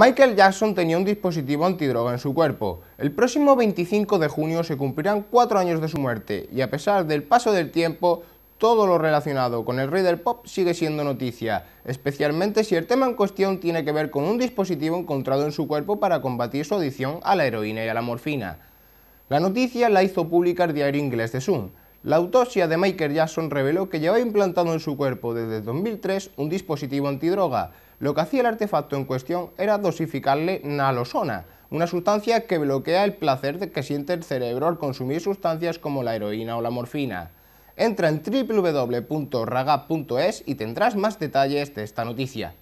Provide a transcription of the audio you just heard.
Michael Jackson tenía un dispositivo antidroga en su cuerpo. El próximo 25 de junio se cumplirán cuatro años de su muerte y a pesar del paso del tiempo, todo lo relacionado con el rey del pop sigue siendo noticia, especialmente si el tema en cuestión tiene que ver con un dispositivo encontrado en su cuerpo para combatir su adicción a la heroína y a la morfina. La noticia la hizo pública el diario inglés The Sun, la autopsia de Michael Jackson reveló que llevaba implantado en su cuerpo desde 2003 un dispositivo antidroga. Lo que hacía el artefacto en cuestión era dosificarle nalosona, una sustancia que bloquea el placer que siente el cerebro al consumir sustancias como la heroína o la morfina. Entra en www.raga.es y tendrás más detalles de esta noticia.